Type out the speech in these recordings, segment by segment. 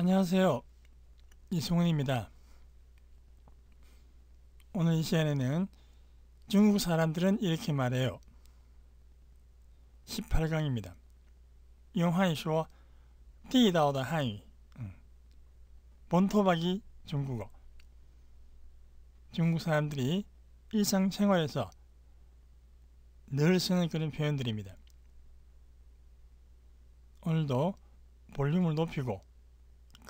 안녕하세요. 이승훈입니다. 오늘 이 시간에는 중국 사람들은 이렇게 말해요. 18강입니다. 용한이说 地道的 한위 응. 본토박이 중국어 중국 사람들이 일상생활에서 늘 쓰는 그런 표현들입니다. 오늘도 볼륨을 높이고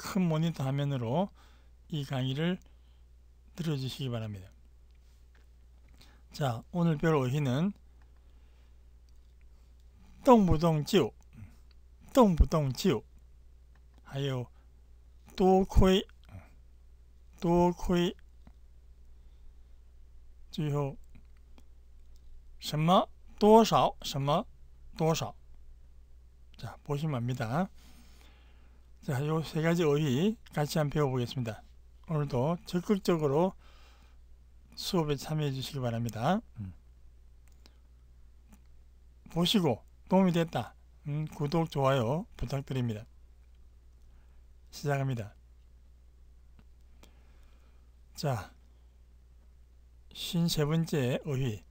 큰 모니터 화면으로 이 강의를 들어주시기 바랍니다. 자, 오늘 배 어휘는 동부동지우, 동부동지우, 하여 도코이, 도코이, 最后 什么多少什么多少자 보시면 압니다. 자, 요세 가지 어휘 같이 한번 배워보겠습니다. 오늘도 적극적으로 수업에 참여해 주시기 바랍니다. 음. 보시고 도움이 됐다. 음, 구독, 좋아요 부탁드립니다. 시작합니다. 자, 신세 번째 어휘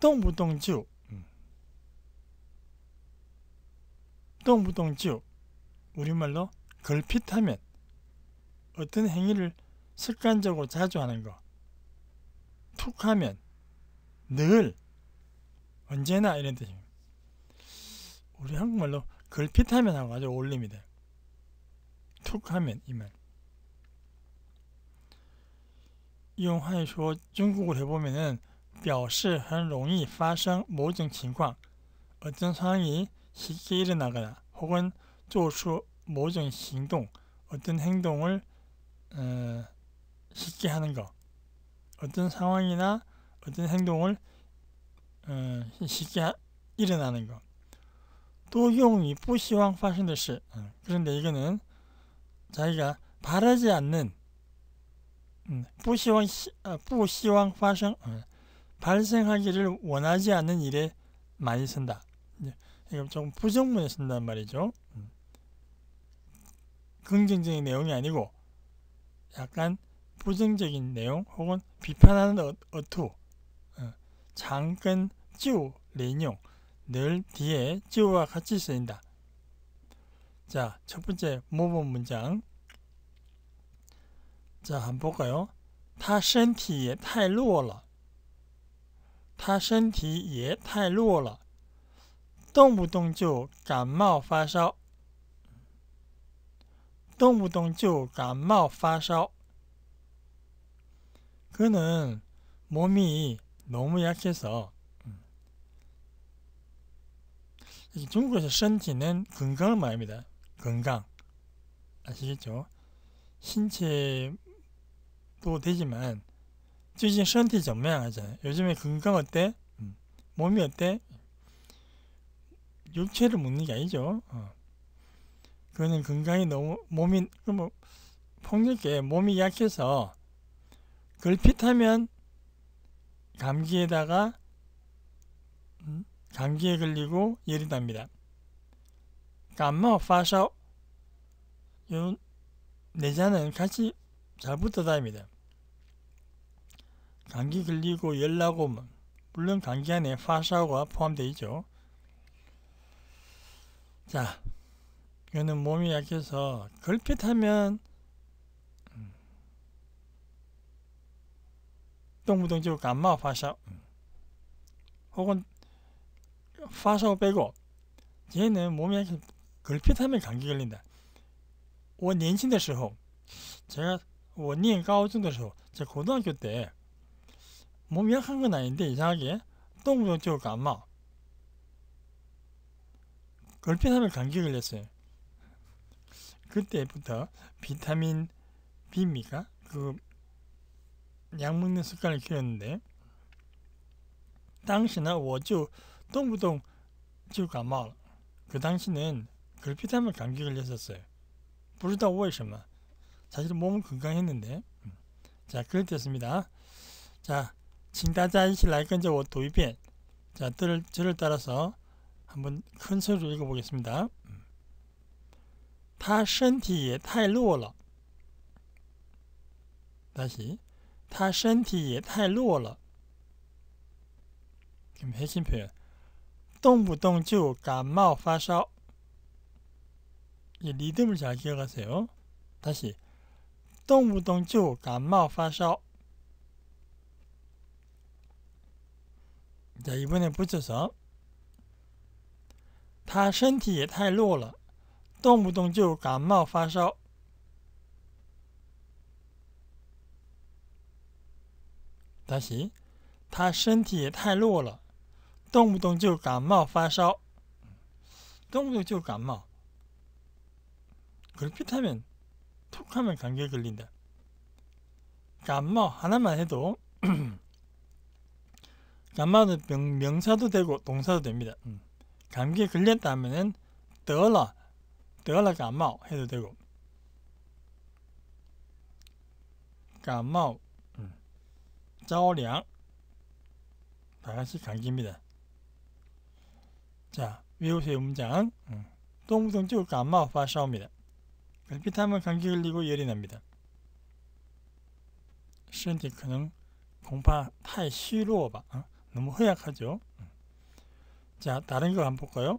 똥부똥주우똥부똥동주 우리말로 걸핏하면 어떤 행위를 습관적으로 자주 하는 것, 툭 하면 늘 언제나 이런 뜻입니다. 우리 한국말로 걸핏하면 하고 아주 어울립니다. 툭 하면 이 말. 이용화에서 중국을 해보면은 表示很容易发生某种情况，어떤상황이쉽게일어나거나 혹은 做出某种行动, 어떤 행동을 어, 쉽게 하는 것, 어떤 상황이나 어떤 행동을 어, 쉽게 일어나는 것. 또용이 부시왕 어， 파신데시. 그런데 이거는 자기가 바라지 않는 음, 부시왕 아, 부시왕 파생 어, 발생하기를 원하지 않는 일에 많이 쓴다. 이거 조금 부정문에 쓴단 말이죠. 음. 긍정적인 내용이 아니고 약간 부정적인 내용 혹은 비판하는 어, 어투 장잠쯔 어, 찌우 내용 늘 뒤에 쯔우와 같이 쓰인다. 자, 첫 번째 모범 문장. 자, 한번 볼까요? 他身体也太弱了。他身体也太弱了，动不动就感冒发烧。动不动就感冒发烧. 그는 몸이 너무 약해서 음. 중국에서身体는 건강을 말합니다. 건강 아시겠죠? 신체도 되지만最近 身体 전망하잖아요. 요즘에 건강 어때? 음. 몸이 어때? 육체를 묻는 게 아니죠. 어. 그는 건강이 너무 몸이 그 뭐 폭력에 몸이 약해서 걸핏하면 감기에다가 음? 감기에 걸리고 열이 납니다. 감마 파샤 요 내자는 같이 잘 붙어 다닙니다. 감기 걸리고 열나고 뭐, 물론 감기 안에 파샤오가 포함되어 있죠. 자, 얘는 몸이 약해서 걸핏하면 음, 동부동지고 감마 화샤 음, 혹은 화샤 빼고 얘는 몸이 약해서 걸핏하면 감기 걸린다. 我年轻的时候 제가 我念高中的时候제 고등학교 때 몸이 약한 건 아닌데 이상하게 동부동지국 감마 걸핏하면 감기 걸렸어요. 그때부터 비타민 B입니까? 그약 먹는 습관을 키웠는데 당시나 워주 동부동 지구가마 그 당시는 글피타면 감기 걸렸었어요. 부르다 오해셨나 사실 몸은 건강했는데 음. 자 그랬습니다. 때자 칭다자이시 라이건저 도입엔 자 저를 따라서 한번 큰 소리로 읽어보겠습니다. 他身体也太弱了，但是，他身体也太弱了，很辛苦，动不动就感冒发烧。你你怎么讲这个事哟？但是，动不动就感冒发烧，这也不能不指责。他身体也太弱了。动不动就感冒发烧。但是，他身体也太弱了，动不动就感冒发烧，动不动就感冒。得了 감마 해도 되고 감마 그러니까 음. 짜오량 다같이 감기입니다. 자 외우세요 문장 음. 동부동쪽 감마 발사입니다 걸핏하면 감기 걸리고 열이 납니다. 身体可能 공파 타이 시로바 어? 너무 허약하죠. 음. 자 다른 거 한번 볼까요?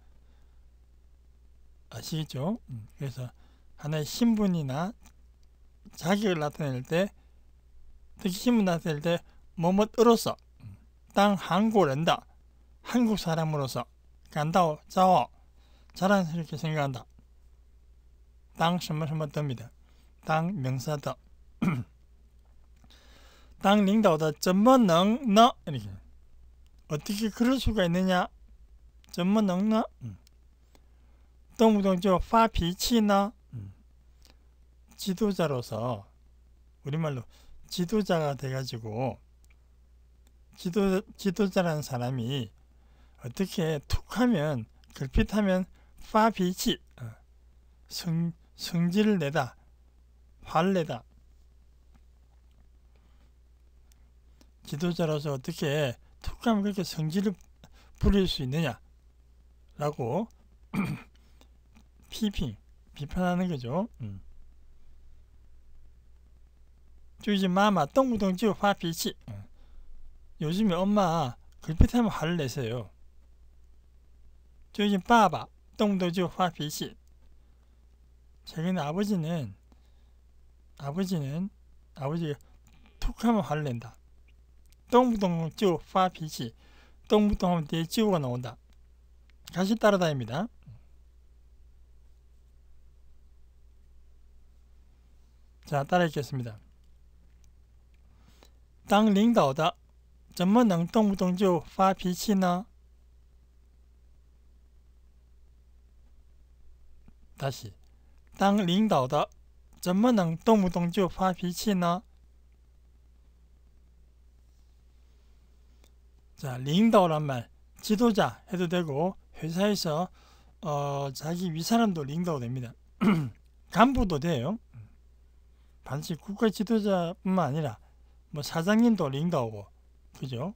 아시겠죠? 음, 그래서 하나의 신분이나 자격을 나타낼 때 특히 신분 나타낼 때 뭐뭇으로서 음, 땅 한국랜다 한국 사람으로서 간다오 자오 자랑스럽게 생각한다 땅什么什么 듭니다 땅 명사다 땅 링다오다 점머능너 이렇게 어떻게 그럴 수가 있느냐 점머능너 동부동쪽 파비치나 음. 지도자로서 우리말로 지도자가 돼가지고 지도, 지도자라는 사람이 어떻게 툭 하면 글핏하면 파비치 성, 어, 성질을 내다 화를 내다 지도자로서 어떻게 툭 하면 그렇게 성질을 부릴 수 있느냐 라고 批评 비판하는 거죠. 음. 就 마마 动不动 음. 就发脾气 요즘에 엄마 글피타면 화를 내세요. 就是爸爸动不动就发脾气 최근 아버지는 아버지는 아버지가 툭하면 화를 낸다. 动不动就发脾气，动不动就 찌우고 나온다. 다시 따라다닙니다. 자, 따라 읽겠습니다. 당 링导的 怎么能动不动就发脾气呢? 다시 当领导的怎么能动不动就发脾气呢？자 링더란 말 지도자 해도 되고 회사에서 어, 자기 윗사람도 링더 됩니다. 간부도 돼요. 반드시 국가 지도자뿐만 아니라 뭐 사장님도 링다오고 그죠?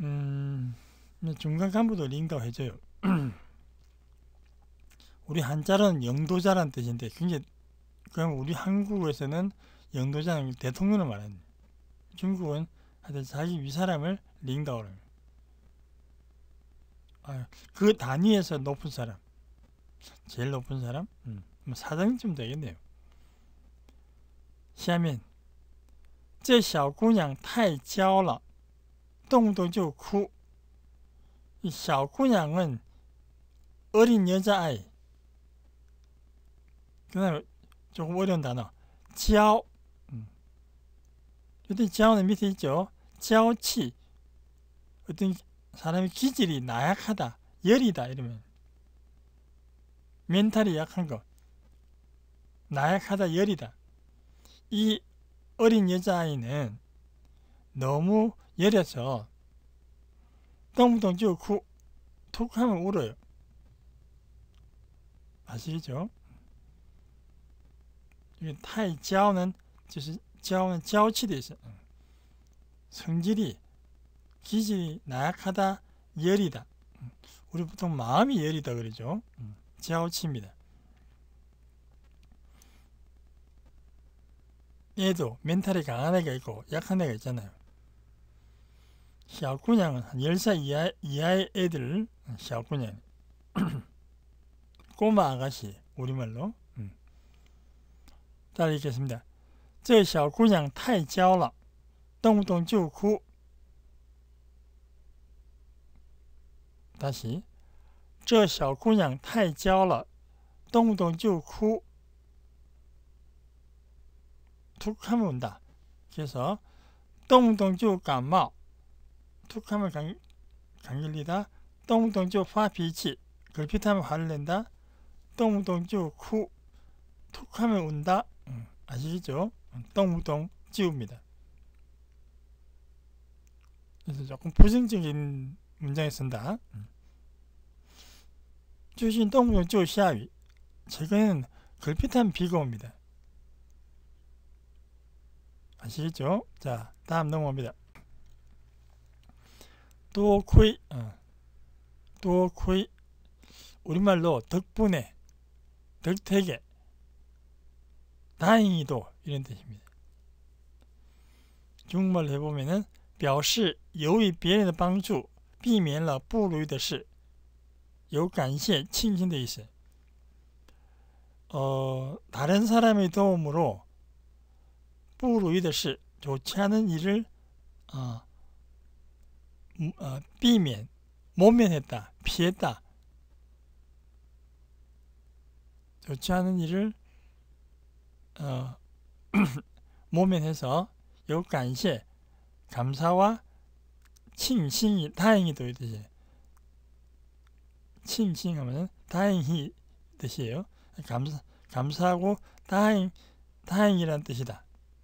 음, 중간 간부도 링다오 해줘요. 우리 한자로는 영도자란 뜻인데 굉장히 그럼 우리 한국에서는 영도자는 대통령을 말하는 중국은 하여튼 자기 위사람을 링다오를 아, 그 단위에서 높은 사람 제일 높은 사람 음. 사장쯤 되겠네요.下面, 这小姑娘太娇了,动不动就哭.小姑娘은 어린 여자아이. 그다음 조금 어려운 단어, 娇. 음. 여튼 娇는 밑에 있죠. 娇气. 어떤 사람의 기질이 나약하다, 열이다 이러면 멘탈이 약한 거, 나약하다 열이다. 이 어린 여자아이는 너무 열려서 똥부동 쭉 툭하면 울어요. 아시죠? 이게 타이 지오는 지아오는 지오치대서 성질이 기질이 나약하다 열이다. 우리 보통 마음이 열이다 그러죠. 음, 지오치입니다 얘도 멘탈이 강한 애가 있고 약한 애가 있잖아요. 시합군양은 한 10살 이하, 이하의 애들 시합군양 꼬마 아가씨 우리말로 음. 읽겠습니다. 这小姑娘太娇了，动不动就哭。 다시 这小姑娘太娇了，动不动就哭。 툭하면 온다. 그래서 동동주 감마 툭하면 강감리다 동동주 화비치 걸핏하면 화를 낸다. 동동주 쿠 툭하면 온다. 음, 아시겠죠? 동동 지입니다 그래서 조금 부정적인 문장에 쓴다. 주신 음. 똥동주 시아위 최근에는 걸핏한 비가 옵니다. 아시겠죠? 자, 다음 넘어갑니다. 또쿠이 어, 또쿠이 우리말로 덕분에 덕택에 다행히도 이런 뜻입니다. 중국말로 해보면表示由于别人的帮助避免了不如意的事有感谢庆幸的意思 어, 다른 사람의 도움으로 不如意的事，좋지않은일을 어, 음, 어, 비면, 모면했다, 피했다. 좋지 않은 일을 어, 모면해서 요간시 감사와 칭칭이 다행히 도의 듯이에요 칭칭 하면 다행히 뜻이에요. 감사, 감사하고 다행, 다행이란 뜻이다.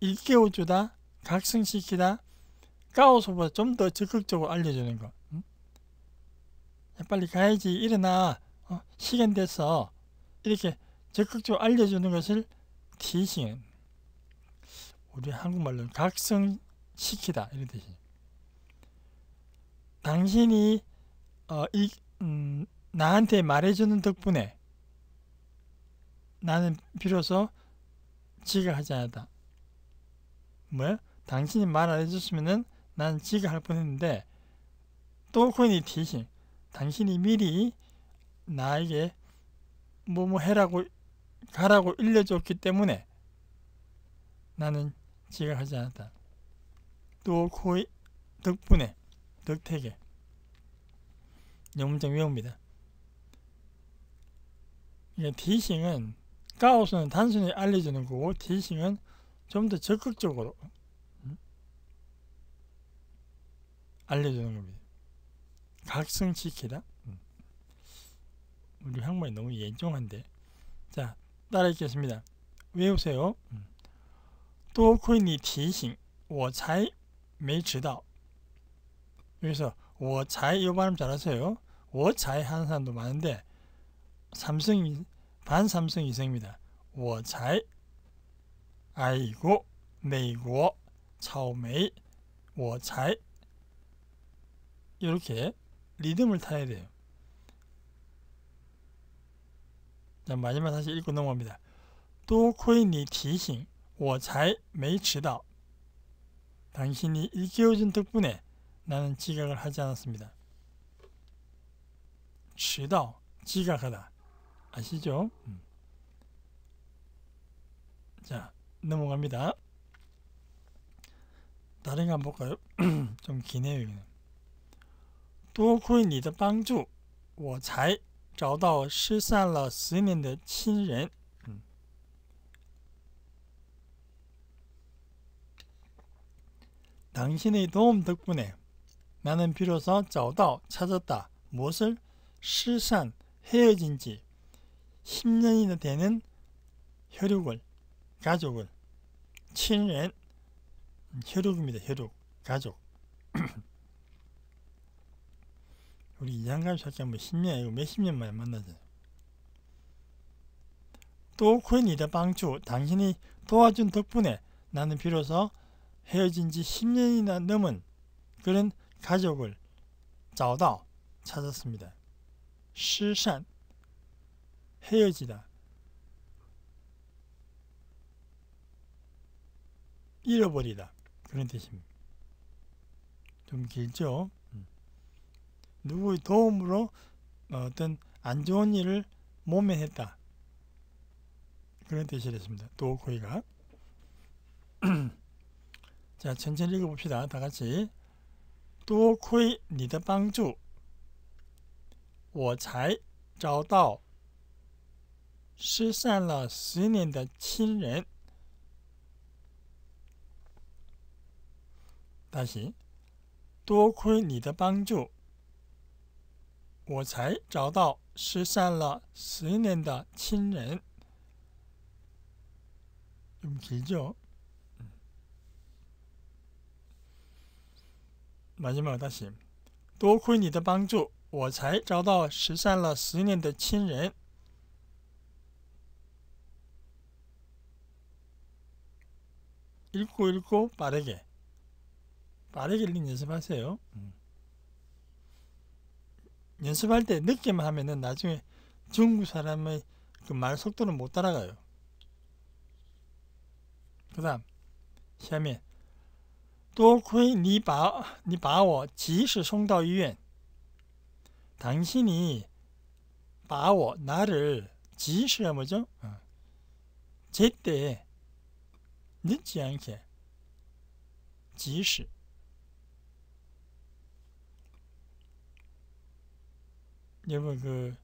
일깨워 주다, 각성시키다, 까오소보다 좀 더 적극적으로 알려주는 거. 응? 빨리 가야지, 일어나, 어, 시간 돼서 이렇게 적극적으로 알려주는 것을 티싱. 우리 한국말로 각성시키다 이런 뜻이. 당신이 어, 이, 음, 나한테 말해주는 덕분에 나는 비로소 지각하지 않았다. 뭐야? 당신이 말안 해줬으면은 난 지각할 뻔했는데 또코이 티신 당신이 미리 나에게 뭐뭐 뭐 해라고 가라고 일려줬기 때문에 나는 지각하지 않았다. 또코이 덕분에 덕택에 영문장 외웁니다. 이게 티싱은 까오스는 단순히 알려주는 거고 티싱은 좀더 적극적으로 알려주는 겁니다. 각성시키라. 우리 한국말 너무 예종한데. 자, 따라 읽겠습니다. 외우세요. 多亏你提醒我才没迟到 여기서 我才이 발음 잘하세요 我才 하는 사람도 많은데 삼성 반삼성 이상입니다 我才 아이고, 네이고, 차오메이, 워차이 이렇게 리듬을 타야 돼요. 자, 마지막 다시 읽고 넘어갑니다. 또코인이 디싱, 워차이 메 당신이 일깨워준 덕분에 나는 지각을 하지 않았습니다. 취다, 지각하다. 아시죠? 음. 자, 넘어갑니다. 다른 거 한번 볼까요? 좀 기네요. 여기는. 多亏你的帮助我才找到失散了十年的亲人 음. 당신의 도움 덕분에 나는 비로소 找到 찾았다. 무엇을? 실산 헤어진 지 10년이나 되는 혈육을 가족을 친엔 혈육입니다. 혈육 가족 우리 이장갑 살짝 뭐 10년 이고 몇십 년 만에 만나잖요또 코인이다 빵주 당신이 도와준 덕분에 나는 비로소 헤어진 지 10년이나 넘은 그런 가족을 找到 찾았습니다. 시산 헤어지다 잃어버리다 그런 뜻입니다. 좀 길죠. 음. 누구의 도움으로 어, 어떤 안 좋은 일을 모면했다. 그런 뜻이랬습니다. 도코이가 자 천천히 읽어봅시다. 다같이 도코이 니다 방주 我才找到失散了十年的亲人。大喜，多亏你的帮助，我才找到失散了十年的亲人。大多亏你的帮助，我才找到失散了十年的亲人。읽고읽고빠르게 빠르게 읽는 연습하세요. 음. 연습할 때 늦게만 하면은 나중에 중국 사람의 그 말 속도는 못 따라가요. 그 다음, 下面,多亏你把你把我及时送到医院. 당신이 把我 나를 지시가 뭐죠? 어. 제때 늦지 않게 지시 여러분 그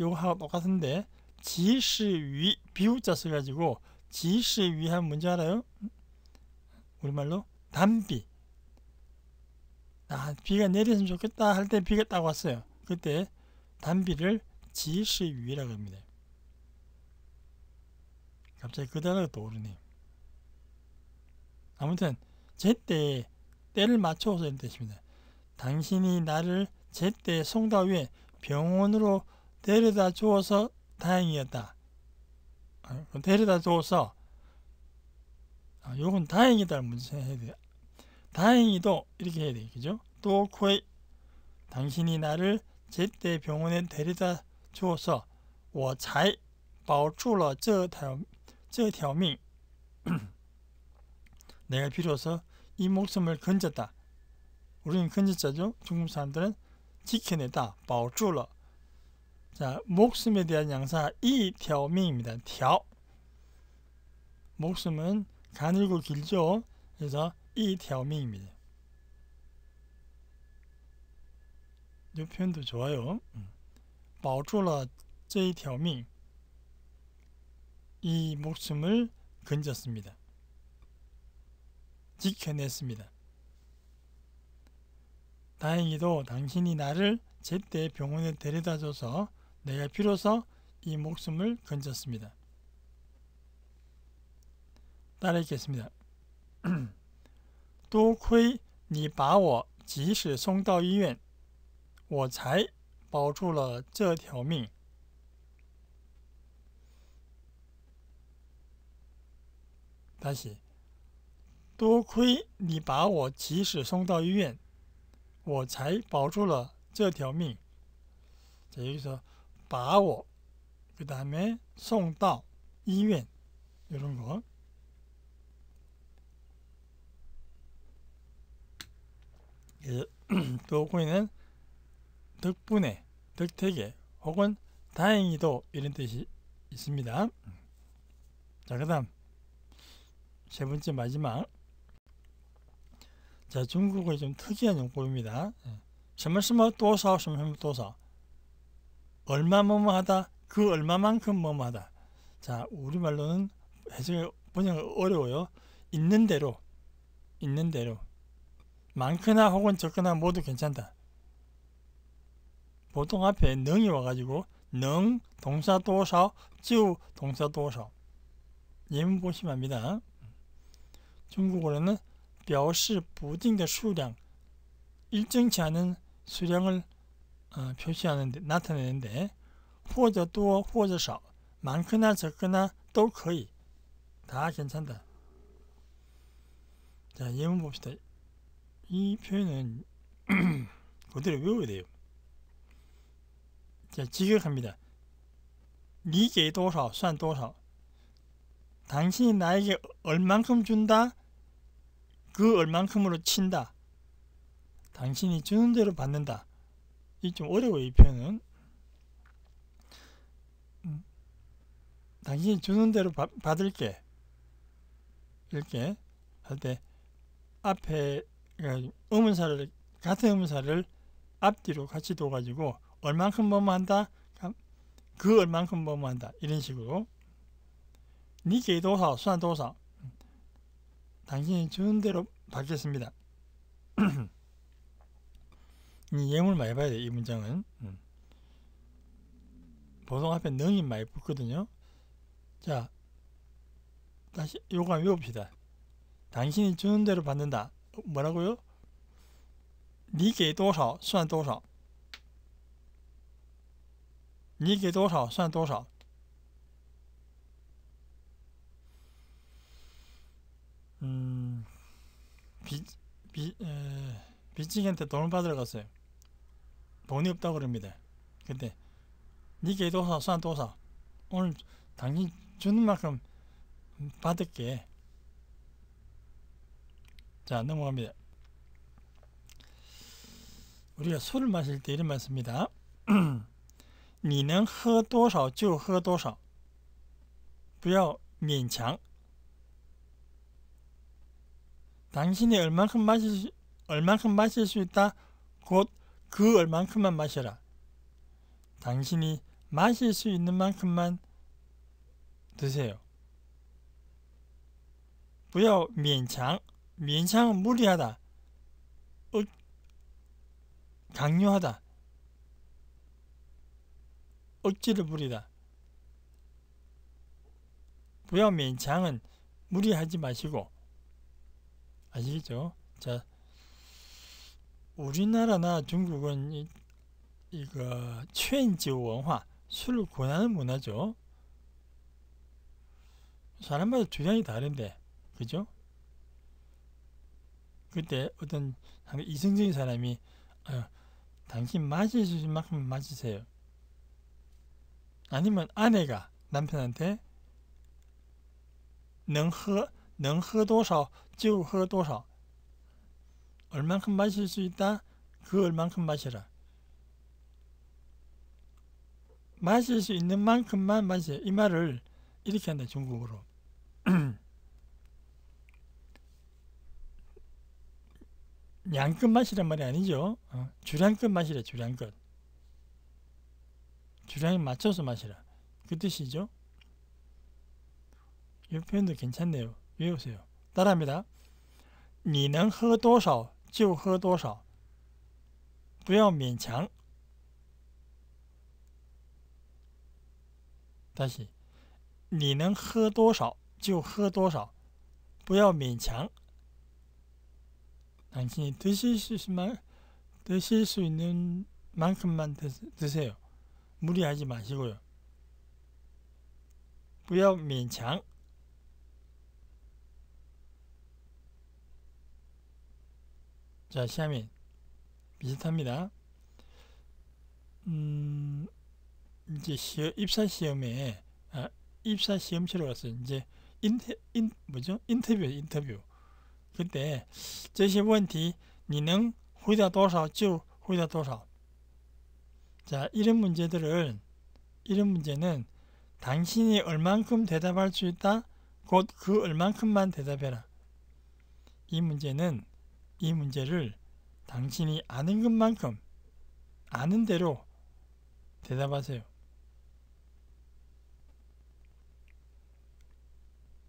요거하고 똑같은데 지시위 비웃자 써가지고 지시위한 뭔지 알아요? 우리말로 담비아 비가 내렸으면 좋겠다 할 때 비가 딱 왔어요 그때 담비를 지시위라고 합니다 갑자기 그 단어가 떠오르네 아무튼 제때 때를 맞춰서 이런 뜻입니다 당신이 나를 제때 송다위에 병원으로 데려다 주어서 다행이었다. 아, 데려다 줘서 아, 요건 다행이다 문제해야 돼 다행히도 이렇게 해야 돼 그죠? 또 코에 당신이 나를 제때 병원에 데려다 주어서 我才保住了这条这条命 내가 비로소 이 목숨을 건졌다. 우리는 건졌죠 중국 사람들은 지켜내다, 保住了. 자, 목숨에 대한 양사 이条命입니다. 条. 목숨은 가늘고 길죠. 그래서 이条命입니다. 이 표현도 좋아요. 保住了这一条命.이 음. 목숨을 건졌습니다. 지켜냈습니다. 다행히도 당신이 나를 제때 병원에 데려다 줘서 내가 비로소 이 목숨을 건졌습니다. 따라 읽겠습니다. 多亏你把我及时送到医院，我才保住了这条命。 다시 多亏你把我及时送到医院。我才保住了这条命. 자, 여기서 把我,그다음送到, 이院, 이런 거. 또호코이 덕분에, 덕택에, 혹은 다행히도 이런 뜻이 있습니다. 자, 그 다음 세 번째 마지막 자, 중국의 좀 특이한 용법입니다.什么什么 도사, 什么什么 도사. 얼마 뭐뭐 하다, 그 얼마만큼 뭐뭐 하다. 자, 우리말로는 해석 번역 어려워요. 있는 대로, 있는 대로. 많거나 혹은 적거나 모두 괜찮다. 보통 앞에 능이 와가지고 능 동사 도사, 쯔 동사 도사. 예문 보시면 합니다. 중국어로는 表示不定的数量, 일정치 않은 수량을 어, 표시하는데 나타내는데 或者多或者少, 많거나 적거나 都可以,다 괜찮다. 자, 예문 봅시다. 이 표현은 그대로 외워야 돼요. 자, 직역합니다. 니게多少算多少. 당신이 나에게 얼만큼 준다? 그 얼만큼으로 친다. 당신이 주는 대로 받는다. 이 좀 어려워요. 이 표현은. 음, 당신이 주는 대로 받, 받을게. 이렇게 할 때 앞에 음문사를 그러니까 같은 음문사를 앞뒤로 같이 둬가지고 얼만큼 범한다 그 얼만큼 범한다 이런 식으로 니게도 하 수한 도상 당신이 주는 대로 받겠습니다. 예문을 많이 봐야 돼이 문장은. 음. 보통 앞에 능이 많이 붙거든요. 자, 다시 요거 한번 외봅시다. 당신이 주는 대로 받는다. 뭐라고요? 니게多少算多少니게多少算多少 음, 비, 비, 에, 빚지한테 돈을 받으러 갔어요. 돈이 없다고 그럽니다. 근데 니게 도사, 산 도사. 오늘 당신 주는 만큼 받을게. 자, 넘어갑니다. 우리가 술을 마실 때 이런 말 씁니다. 你能喝多少就喝多少，不要勉强 당신이 얼만큼 마실 수, 얼만큼 마실 수 있다 곧 그 얼만큼만 마셔라. 당신이 마실 수 있는 만큼만 드세요. 不要勉强, 면창은 무리하다, 어, 강요하다, 억지를 부리다. 不要勉창은 무리하지 마시고 아시겠죠? 자, 우리나라나 중국은 이, 이거 최인지우 원화, 술을 권하는 문화죠. 사람마다 주장이 다른데, 그죠? 그때 어떤 이성적인 사람이 아, 당신 마실 만큼 마시세요. 아니면 아내가 남편한테 能喝能喝多少就喝多少. 얼만큼 마실 수 있다? 그 얼만큼 마셔라. 마실 수 있는 만큼만 마셔. 이 말을 이렇게 한다, 중국어로. 양껏 마시란 말이 아니죠. 어? 주량껏 마시라, 주량껏. 주량에 맞춰서 마시라. 그 뜻이죠. 이 표현도 괜찮네요. 외우세요. 따라합니다. 你能喝多少就喝多少.不要勉强. 다시. 你能喝多少就喝多少.不要勉强. 당신이 드실 수, 있만, 드실 수 있는 만큼만 드, 세요 무리하지 마시고요. 不要勉强. 자, 시험이 비슷합니다. 음, 이제 시험, 입사 시험에, 아, 입사 시험 치러 갔어요. 이제, 인테, 인, 뭐죠? 인터뷰, 인터뷰. 그때, 这些问题你能回答多少就回答多少. 자, 이런 문제들을, 이런 문제는 당신이 얼만큼 대답할 수 있다? 곧 그 얼만큼만 대답해라. 이 문제는 이 문제를 당신이 아는 것만큼 아는 대로 대답하세요.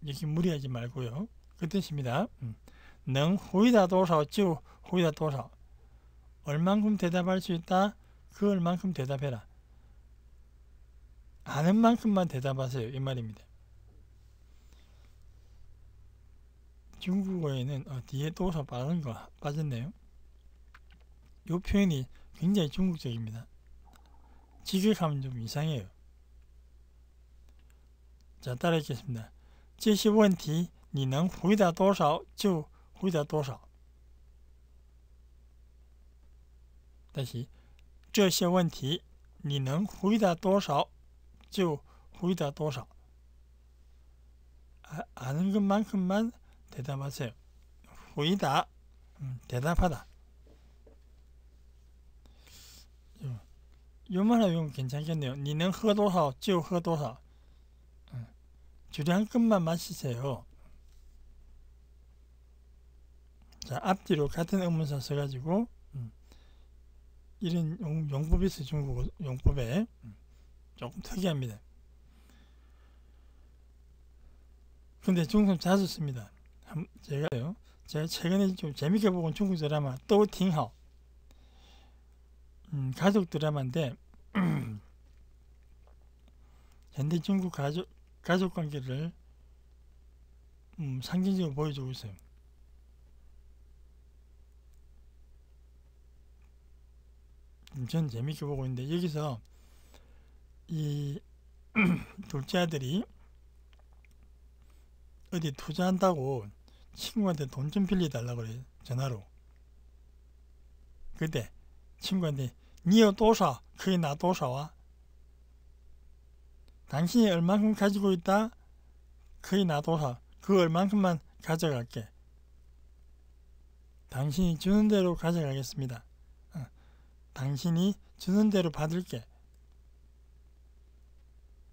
이렇게 무리하지 말고요. 그 뜻입니다. 음. 능 호이다 도사쭈 호이다 도사 얼만큼 대답할 수 있다 그 얼만큼 대답해라 아는 만큼만 대답하세요 이 말입니다 중국어에는 어, 뒤에 도사 빠른 거 빠졌네요. 이 표현이 굉장히 중국적입니다. 직역하면 좀 이상해요. 자, 따라 읽겠습니다. 这些问题你能回答多少就回答多少. 다시 这些问题你能回答多少就回答多少. 아, 아는 것만큼만 대답하세요. 후이다. 음, 대답하다. 음, 요만 하면 괜찮겠네요. 니는 허도하, 쭉 허도하. 주류 한 끈만 마시세요. 자, 앞뒤로 같은 음문사 써가지고 음, 이런 용, 법이 있어요. 중국 용법에. 음, 조금 특이합니다. 근데 중국 자주 씁니다. 제가요 제가 최근에 좀 재밌게 보고 중국 드라마 또팅하 음, 가족 드라마인데 현대 중국 가족 가족 관계를 음, 상징적으로 보여주고 있어요. 음, 전 재밌게 보고 있는데 여기서 이 둘째 아들이 어디 투자한다고 친구한테 돈 좀 빌려달라 그래 전화로 그때 친구한테 니어 도사 그게 나 도사와 당신이 얼만큼 가지고 있다 그게 나 도사 그 얼만큼만 가져갈게 당신이 주는 대로 가져가겠습니다 어. 당신이 주는 대로 받을게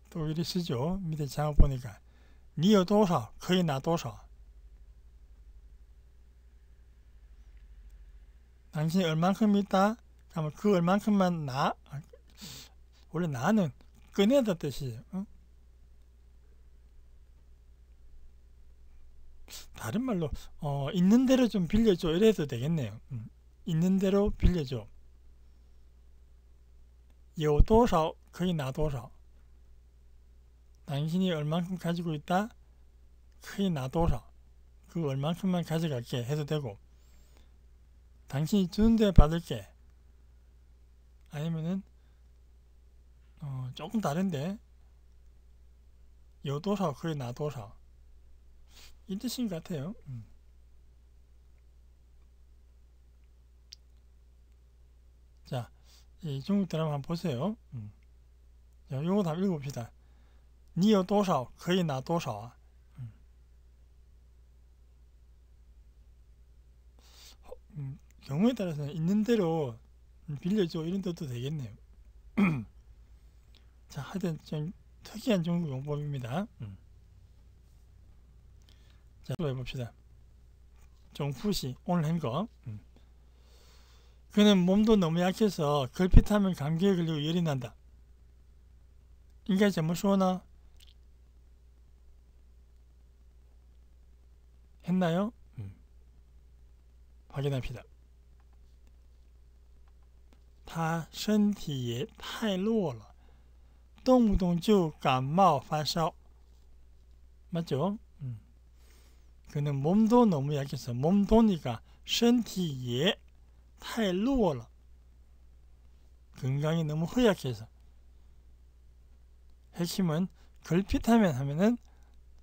또 이리 쓰죠 밑에 장업 보니까 니어 도사 그게 나 도사 당신이 얼만큼 있다? 잠깐 그 얼만큼만 나 원래 나는 꺼내다 뜻이에요. 어? 다른 말로 어, 있는 대로 좀 빌려줘 이래도 되겠네요. 음. 있는 대로 빌려줘. 有도少 거의 나도少 당신이 얼만큼 가지고 있다? 거의 나도少그 얼만큼만 가져갈게 해도 되고 당신이 주는데 받을게. 아니면은 어, 조금 다른데 여도사 그래 나도사 이 뜻인 것 같아요. 음. 자, 이 중국 드라마 한번 보세요. 음. 자, 요거 다 읽어봅시다. 你有多少可以拿多少啊? 음. 음, 경우에 따라서는 있는 대로 빌려줘 이런 것도 되겠네요. 자, 하여튼 좀 특이한 중국 용법입니다. 음. 자, 또 해봅시다. 정푸시 오늘 한 거. 음. 그는 몸도 너무 약해서 걸핏하면 감기에 걸리고 열이 난다. 이게 怎么说呢? 했나요? 음. 확인합시다. 他身体也太弱了，动不动就感冒发烧。마주嗯，그는몸도너무약해서몸도이거身体也太弱了，건강이너무흐약해서핵심은결핍하면하면은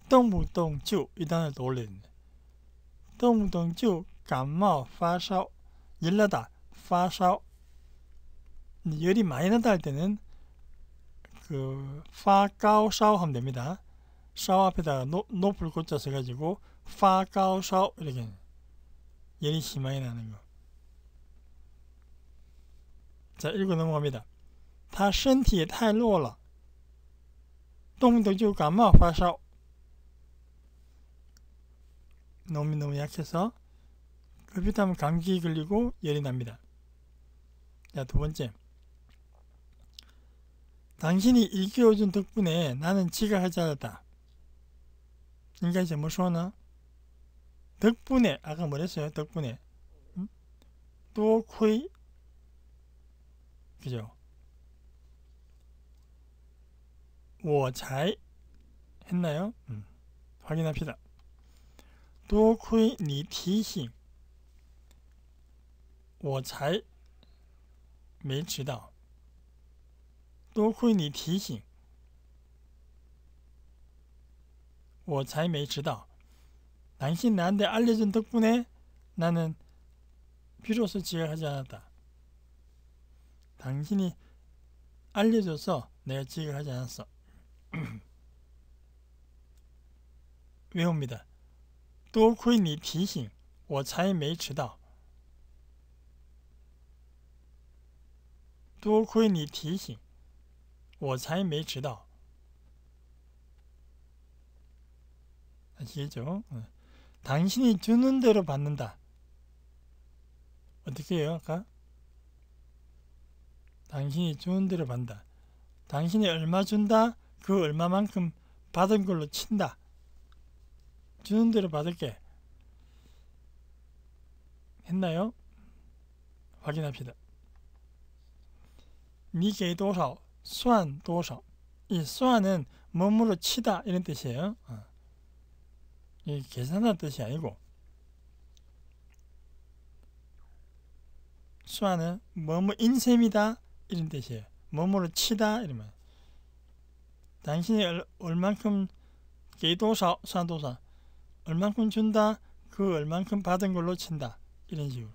똥붕똥쭈이단을또올려야돼动不动就感冒发烧，이러다发烧。 열이 많이 난다 할 때는 그파가오 샤오 하면 됩니다. 샤오 앞에다가 노, 노플 꽂자 써가지고 파가오 샤오 이렇게 열이 심하게 나는 거. 자 읽고 넘어갑니다. 他身体太弱了，动不动就感冒发烧。 몸이 너무 약해서 급히타면 감기 걸리고 열이 납니다. 자, 두 번째. 당신이 일깨워준 덕분에 나는 지각하지 않았다. 그러니까 이제 뭐 소나 덕분에 아까 뭐랬어요? 덕분에 또 코이 그죠? 我才 했나요? 음. 확인합시다. 또 코이 니티我才没迟到 多亏你提醒，我才没迟到。 당신 나한테 알려준 덕분에 나는 비로소 지각하지 않았다. 당신이 알려줘서 내가 지각하지 않았어. 외웁니다. 多亏你提醒我才没迟到.多亏你提醒我才没迟到。 아시겠죠? 어. 당신이 주는 대로 받는다. 어떻게 해요? 아까? 당신이 주는 대로 받는다. 당신이 얼마 준다? 그 얼마만큼 받은 걸로 친다. 주는 대로 받을게. 했나요? 확인합시다. 你给多少 수한 도서 이수은 몸으로 치다 이런 뜻이에요. 어. 이 계산하는 뜻이 아니고 수은 몸을 인셈이다 이런 뜻이에요. 몸으로 치다 이러면 당신이 얼, 얼만큼 개도사 수한도 얼만큼 준다 그 얼만큼 받은 걸로 친다 이런 식으로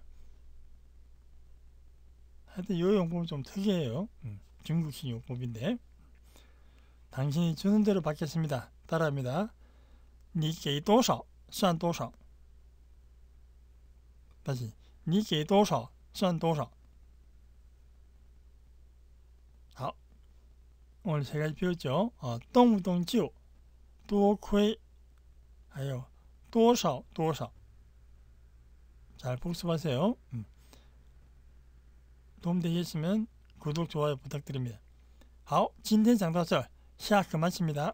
하여튼 이 용법은 좀 특이해요. 음. 중국식 요법인데 당신이 주는 대로 받겠습니다. 따라합니다. 你给多少算多少 다시 你给多少算多少好 아, 오늘 세 가지 배웠죠. 어, 动不就多亏 하여 多少多少잘 복습하세요. 음. 도움 되셨으면 구독, 좋아요 부탁드립니다. 好，今天讲到这，下课，慢些吧。